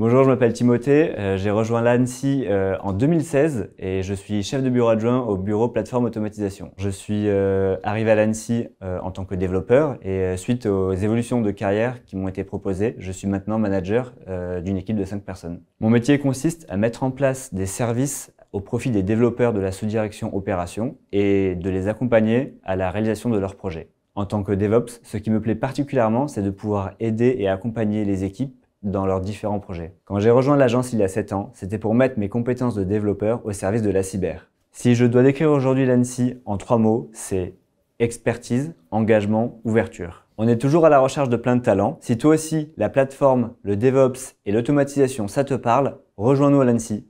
Bonjour, je m'appelle Timothée, euh, j'ai rejoint l'ANSI euh, en 2016 et je suis chef de bureau adjoint au bureau plateforme automatisation. Je suis euh, arrivé à l'ANSI en tant que développeur et suite aux évolutions de carrière qui m'ont été proposées, je suis maintenant manager d'une équipe de 5 personnes. Mon métier consiste à mettre en place des services au profit des développeurs de la sous-direction opération et de les accompagner à la réalisation de leurs projets. En tant que DevOps, ce qui me plaît particulièrement, c'est de pouvoir aider et accompagner les équipes dans leurs différents projets. Quand j'ai rejoint l'agence il y a 7 ans, c'était pour mettre mes compétences de développeur au service de la cyber. Si je dois décrire aujourd'hui l'ANSI en trois mots, c'est expertise, engagement, ouverture. On est toujours à la recherche de plein de talents. Si toi aussi, la plateforme, le DevOps et l'automatisation, ça te parle, rejoins-nous à l'ANSI.